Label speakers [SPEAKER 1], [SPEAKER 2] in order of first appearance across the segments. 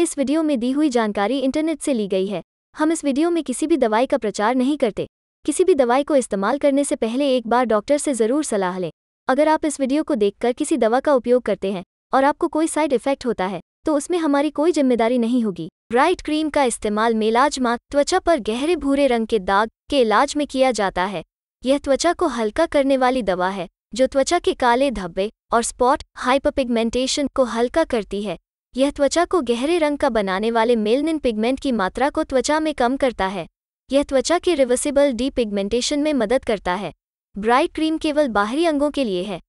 [SPEAKER 1] इस वीडियो में दी हुई जानकारी इंटरनेट से ली गई है हम इस वीडियो में किसी भी दवाई का प्रचार नहीं करते किसी भी दवाई को इस्तेमाल करने से पहले एक बार डॉक्टर से ज़रूर सलाह लें अगर आप इस वीडियो को देखकर किसी दवा का उपयोग करते हैं और आपको कोई साइड इफेक्ट होता है तो उसमें हमारी कोई जिम्मेदारी नहीं होगी ब्राइट क्रीम का इस्तेमाल मेलाज मेलाजमा त्वचा पर गहरे भूरे रंग के दाग के इलाज में किया जाता है यह त्वचा को हल्का करने वाली दवा है जो त्वचा के काले धब्बे और स्पॉट हाइपरपिगमेंटेशन को हल्का करती है यह त्वचा को गहरे रंग का बनाने वाले मेलनिन पिगमेंट की मात्रा को त्वचा में कम करता है यह त्वचा के रिवर्सिबल डी पिगमेंटेशन में मदद करता है ब्राइट क्रीम केवल बाहरी अंगों के लिए है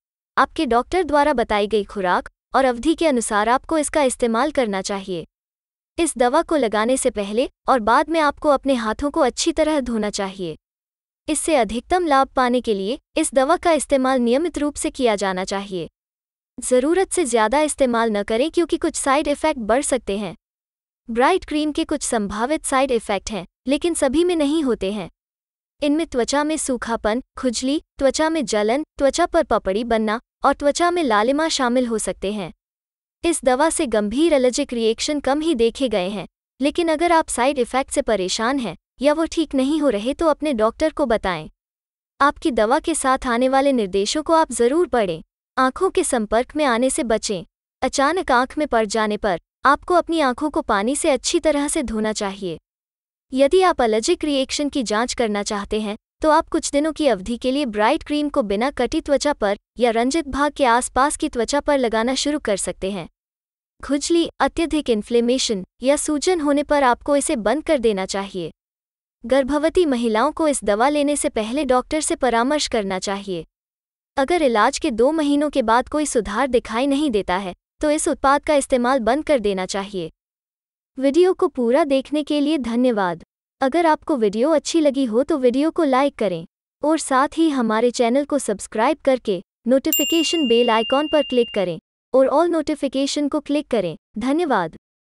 [SPEAKER 1] आपके डॉक्टर द्वारा बताई गई खुराक और अवधि के अनुसार आपको इसका इस्तेमाल करना चाहिए इस दवा को लगाने से पहले और बाद में आपको अपने हाथों को अच्छी तरह धोना चाहिए इससे अधिकतम लाभ पाने के लिए इस दवा का इस्तेमाल नियमित रूप से किया जाना चाहिए ज़रूरत से ज़्यादा इस्तेमाल न करें क्योंकि कुछ साइड इफ़ेक्ट बढ़ सकते हैं ब्राइट क्रीम के कुछ संभावित साइड इफ़ेक्ट हैं लेकिन सभी में नहीं होते हैं इनमें त्वचा में सूखापन खुजली त्वचा में जलन त्वचा पर पपड़ी बनना और त्वचा में लालिमा शामिल हो सकते हैं इस दवा से गंभीर एलर्जिक रिएक्शन कम ही देखे गए हैं लेकिन अगर आप साइड इफ़ेक्ट से परेशान हैं या वो ठीक नहीं हो रहे तो अपने डॉक्टर को बताएं आपकी दवा के साथ आने वाले निर्देशों को आप ज़रूर पढ़ें आंखों के संपर्क में आने से बचें अचानक आंख में पड़ जाने पर आपको अपनी आंखों को पानी से अच्छी तरह से धोना चाहिए यदि आप एलर्जिक रिएक्शन की जांच करना चाहते हैं तो आप कुछ दिनों की अवधि के लिए ब्राइट क्रीम को बिना कटी त्वचा पर या रंजित भाग के आसपास की त्वचा पर लगाना शुरू कर सकते हैं खुजली अत्यधिक इन्फ्लेमेशन या सूजन होने पर आपको इसे बंद कर देना चाहिए गर्भवती महिलाओं को इस दवा लेने से पहले डॉक्टर से परामर्श करना चाहिए अगर इलाज के दो महीनों के बाद कोई सुधार दिखाई नहीं देता है तो इस उत्पाद का इस्तेमाल बंद कर देना चाहिए वीडियो को पूरा देखने के लिए धन्यवाद अगर आपको वीडियो अच्छी लगी हो तो वीडियो को लाइक करें और साथ ही हमारे चैनल को सब्सक्राइब करके नोटिफिकेशन बेल आइकॉन पर क्लिक करें और ऑल नोटिफिकेशन को क्लिक करें धन्यवाद